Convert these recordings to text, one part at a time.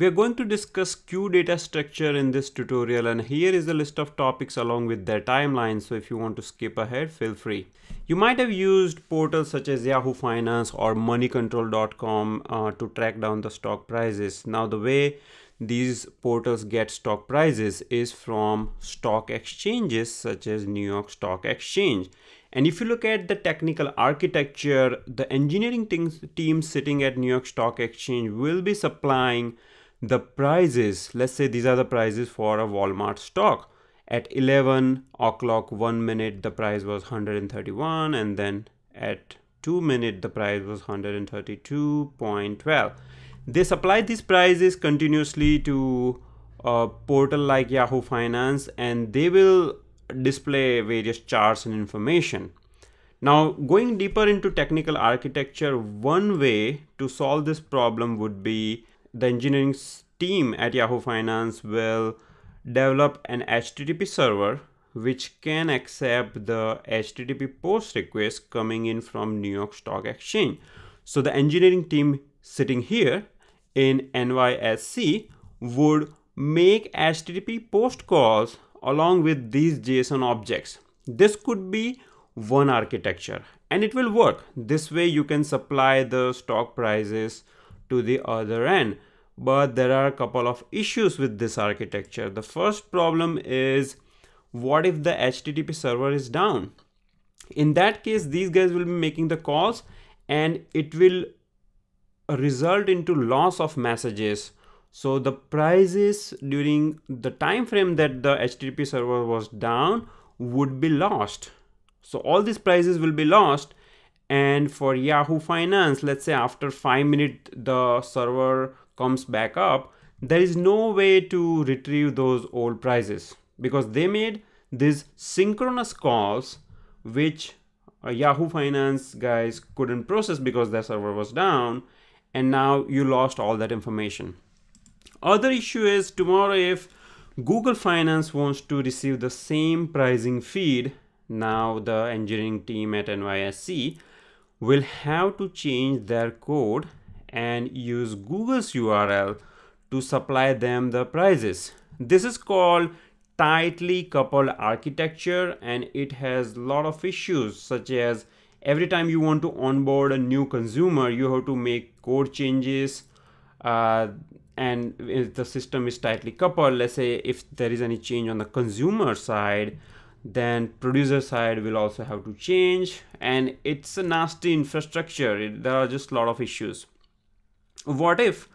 We are going to discuss queue data structure in this tutorial and here is a list of topics along with their timeline. So if you want to skip ahead, feel free. You might have used portals such as Yahoo Finance or moneycontrol.com uh, to track down the stock prices. Now the way these portals get stock prices is from stock exchanges such as New York Stock Exchange. And if you look at the technical architecture, the engineering teams sitting at New York Stock Exchange will be supplying the prices let's say these are the prices for a walmart stock at 11 o'clock one minute the price was 131 and then at two minute the price was 132.12 they supply these prices continuously to a portal like yahoo finance and they will display various charts and information now going deeper into technical architecture one way to solve this problem would be the engineering team at Yahoo Finance will develop an HTTP server which can accept the HTTP post request coming in from New York Stock Exchange. So the engineering team sitting here in NYSC would make HTTP post calls along with these JSON objects. This could be one architecture and it will work. This way you can supply the stock prices to the other end. But there are a couple of issues with this architecture. The first problem is what if the HTTP server is down? In that case, these guys will be making the calls and it will result into loss of messages. So the prices during the time frame that the HTTP server was down would be lost. So all these prices will be lost and for Yahoo Finance, let's say after five minutes the server comes back up, there is no way to retrieve those old prices because they made these synchronous calls which uh, Yahoo Finance guys couldn't process because their server was down and now you lost all that information. Other issue is tomorrow if Google Finance wants to receive the same pricing feed, now the engineering team at NYSC will have to change their code and use Google's URL to supply them the prizes. This is called tightly coupled architecture and it has a lot of issues such as every time you want to onboard a new consumer you have to make code changes uh, and if the system is tightly coupled let's say if there is any change on the consumer side then producer side will also have to change and it's a nasty infrastructure it, there are just a lot of issues what if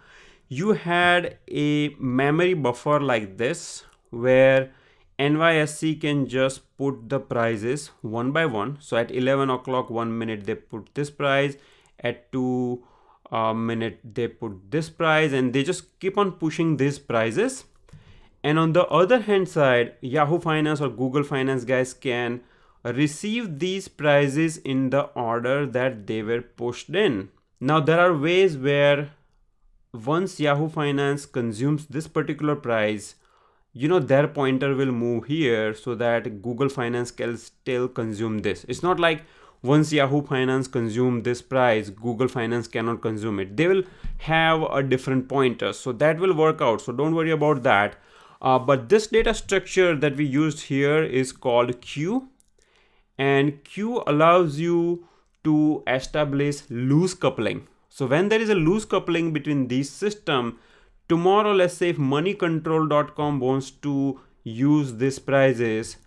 you had a memory buffer like this where NYSC can just put the prices one by one. So at 11 o'clock, one minute they put this price, at two uh, minute they put this price, and they just keep on pushing these prices and on the other hand side, Yahoo Finance or Google Finance guys can receive these prices in the order that they were pushed in. Now there are ways where once Yahoo Finance consumes this particular price, you know their pointer will move here so that Google Finance can still consume this. It's not like once Yahoo Finance consume this price, Google Finance cannot consume it. They will have a different pointer. So that will work out. So don't worry about that. Uh, but this data structure that we used here is called queue and queue allows you to establish loose coupling. So when there is a loose coupling between these system, tomorrow let's say if moneycontrol.com wants to use these prices,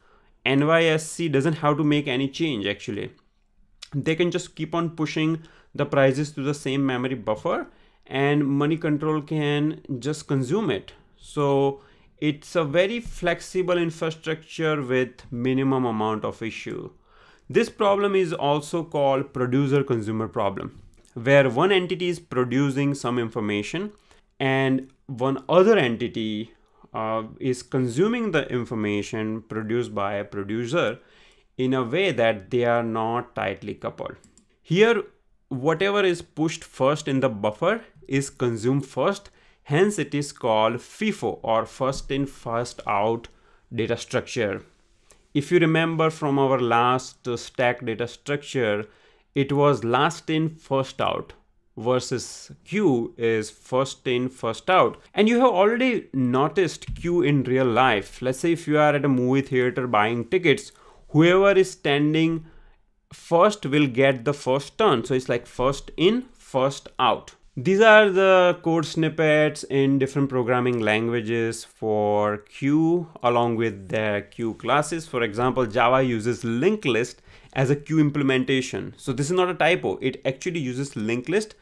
NYSC doesn't have to make any change actually. They can just keep on pushing the prices to the same memory buffer and money control can just consume it. So it's a very flexible infrastructure with minimum amount of issue. This problem is also called producer consumer problem, where one entity is producing some information and one other entity uh, is consuming the information produced by a producer in a way that they are not tightly coupled. Here, whatever is pushed first in the buffer is consumed first Hence it is called FIFO or first in first out data structure. If you remember from our last stack data structure, it was last in first out versus Q is first in, first out. And you have already noticed Q in real life. Let's say if you are at a movie theater buying tickets, whoever is standing first will get the first turn. So it's like first in, first out. These are the code snippets in different programming languages for queue along with their queue classes. For example, Java uses linked list as a queue implementation. So this is not a typo. It actually uses linked list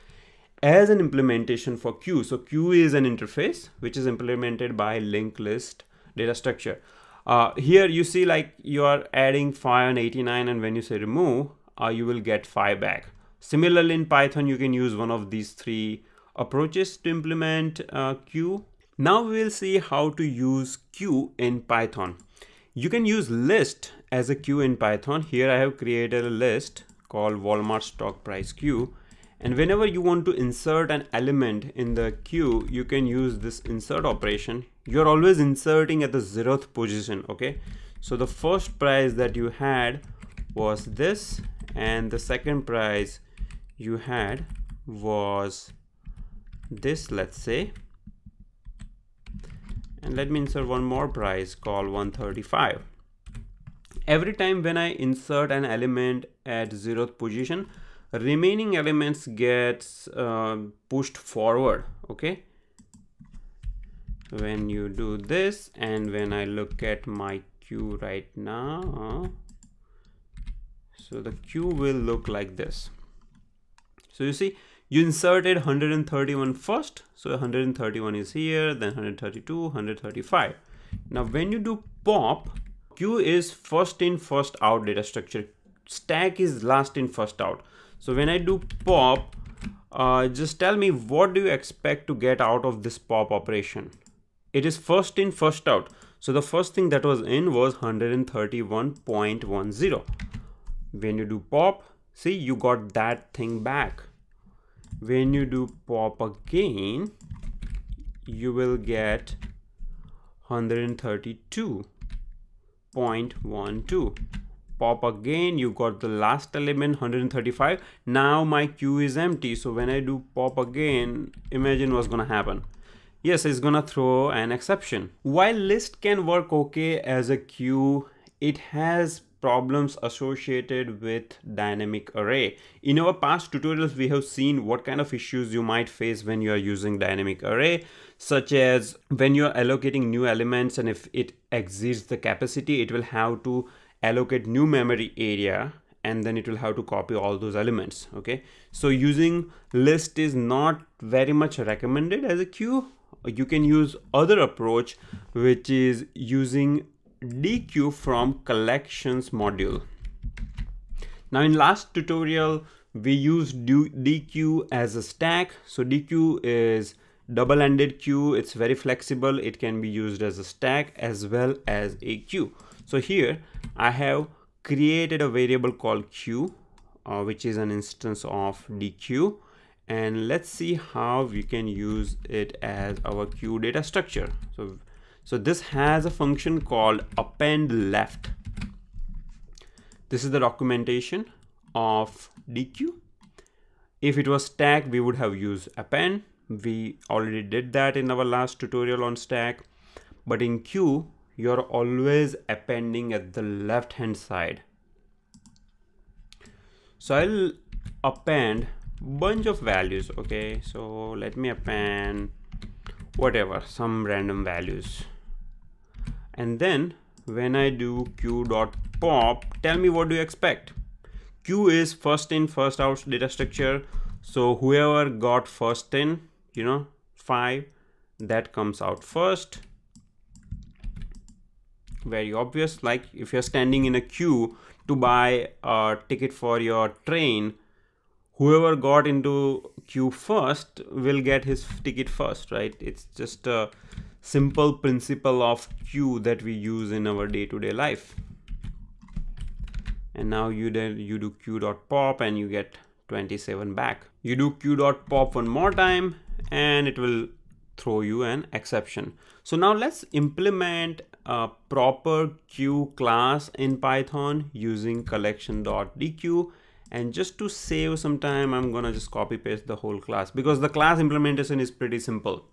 as an implementation for queue. So queue is an interface which is implemented by linked list data structure. Uh, here you see like you are adding 5 and 89 and when you say remove, uh, you will get 5 back. Similarly in Python, you can use one of these three approaches to implement uh, queue. Now we will see how to use queue in Python. You can use list as a queue in Python. Here I have created a list called Walmart stock price queue. And whenever you want to insert an element in the queue, you can use this insert operation. You're always inserting at the zeroth position, okay? So the first price that you had was this and the second price you had was this, let's say. And let me insert one more price call 135. Every time when I insert an element at zeroth position, remaining elements gets uh, pushed forward, okay? When you do this and when I look at my queue right now, so the queue will look like this. So you see, you inserted 131 first. So 131 is here, then 132, 135. Now when you do pop, queue is first in, first out data structure. Stack is last in, first out. So when I do pop, uh, just tell me what do you expect to get out of this pop operation? It is first in, first out. So the first thing that was in was 131.10. When you do pop, see you got that thing back when you do pop again you will get 132.12 pop again you got the last element 135 now my queue is empty so when i do pop again imagine what's gonna happen yes it's gonna throw an exception while list can work okay as a queue it has problems associated with dynamic array. In our past tutorials, we have seen what kind of issues you might face when you are using dynamic array, such as when you're allocating new elements and if it exceeds the capacity, it will have to allocate new memory area and then it will have to copy all those elements. Okay, so using list is not very much recommended as a queue. You can use other approach, which is using DQ from collections module. Now in last tutorial, we used DQ as a stack. So DQ is double-ended queue. It's very flexible. It can be used as a stack as well as a queue. So here I have created a variable called Q, uh, which is an instance of DQ. And let's see how we can use it as our queue data structure. So so this has a function called append left. This is the documentation of DQ. If it was stack, we would have used append. We already did that in our last tutorial on stack. But in queue, you're always appending at the left hand side. So I'll append bunch of values. Okay, so let me append whatever, some random values and then when I do q dot pop, tell me what do you expect? Q is first in, first out data structure. So whoever got first in, you know, five, that comes out first. Very obvious, like if you're standing in a queue to buy a ticket for your train, whoever got into queue first will get his ticket first, right? It's just a simple principle of Q that we use in our day-to-day -day life. And now you then you do Q dot pop and you get 27 back. You do Q dot pop one more time and it will throw you an exception. So now let's implement a proper Q class in Python using collection.dq. And just to save some time, I'm gonna just copy paste the whole class because the class implementation is pretty simple.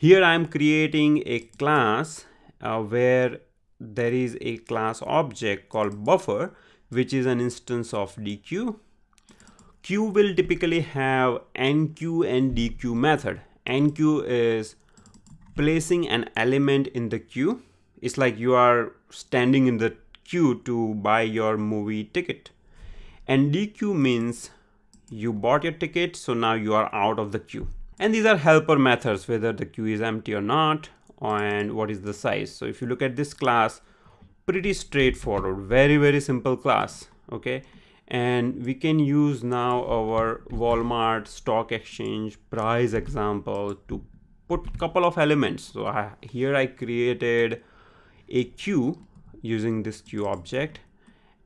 Here I am creating a class uh, where there is a class object called buffer, which is an instance of dq. Q will typically have nq and dq method. nq is placing an element in the queue. It's like you are standing in the queue to buy your movie ticket. And dq means you bought your ticket, so now you are out of the queue. And these are helper methods, whether the queue is empty or not, and what is the size. So if you look at this class, pretty straightforward, very, very simple class, okay? And we can use now our Walmart stock exchange price example to put couple of elements. So I, here I created a queue using this queue object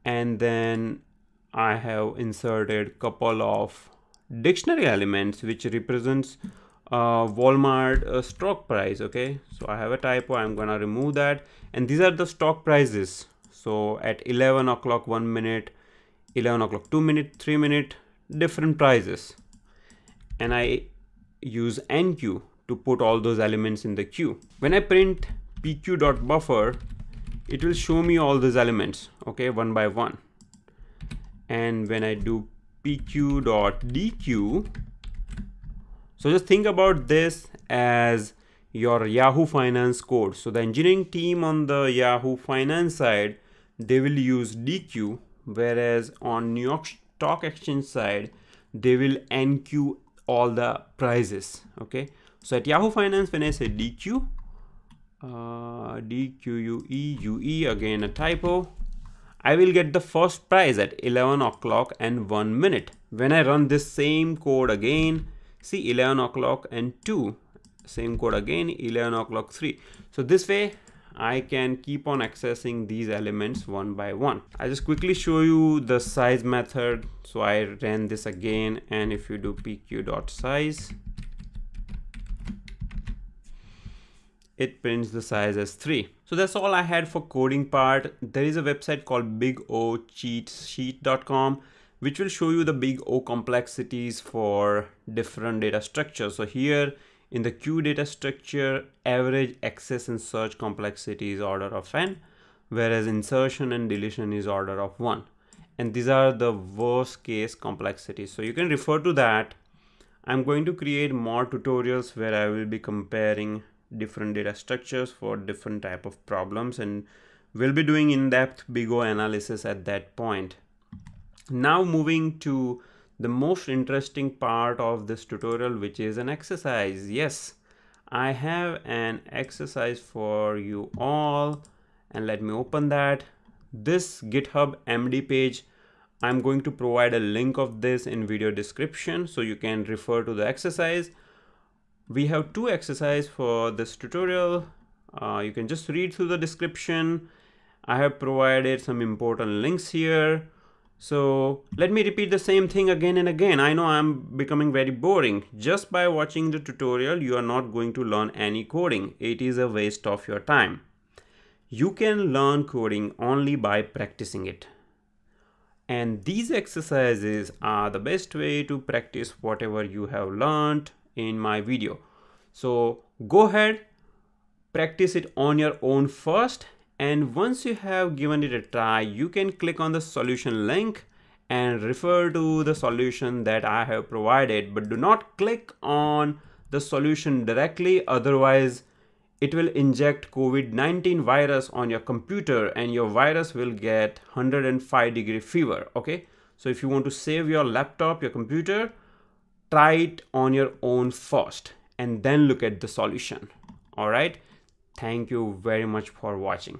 and then I have inserted couple of dictionary elements which represents uh, Walmart uh, stock price okay so I have a typo I'm gonna remove that and these are the stock prices so at 11 o'clock one minute 11 o'clock two minute three minute different prices and I use NQ to put all those elements in the queue when I print pq.buffer it will show me all those elements okay one by one and when I do pq dot dq so just think about this as your Yahoo Finance code. So the engineering team on the Yahoo Finance side, they will use DQ, whereas on New York Stock Exchange side, they will NQ all the prices. Okay. So at Yahoo Finance, when I say DQ, uh, UE, again a typo. I will get the first prize at 11 o'clock and 1 minute. When I run this same code again, see 11 o'clock and 2, same code again, 11 o'clock 3. So this way I can keep on accessing these elements one by one. I just quickly show you the size method. So I ran this again and if you do pq.size, it prints the size as 3. So that's all I had for coding part. There is a website called bigocheatsheet.com which will show you the big O complexities for different data structures. So here in the Q data structure, average access and search complexity is order of n, whereas insertion and deletion is order of one. And these are the worst case complexities. So you can refer to that. I'm going to create more tutorials where I will be comparing different data structures for different type of problems and we'll be doing in-depth BIGO analysis at that point. Now moving to the most interesting part of this tutorial which is an exercise. Yes, I have an exercise for you all and let me open that. This GitHub MD page I'm going to provide a link of this in video description so you can refer to the exercise we have two exercises for this tutorial. Uh, you can just read through the description. I have provided some important links here. So let me repeat the same thing again and again. I know I'm becoming very boring. Just by watching the tutorial, you are not going to learn any coding. It is a waste of your time. You can learn coding only by practicing it. And these exercises are the best way to practice whatever you have learned in my video. So go ahead, practice it on your own first. And once you have given it a try, you can click on the solution link and refer to the solution that I have provided, but do not click on the solution directly. Otherwise, it will inject COVID-19 virus on your computer and your virus will get 105 degree fever. Okay. So if you want to save your laptop, your computer, try it on your own first and then look at the solution all right thank you very much for watching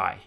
bye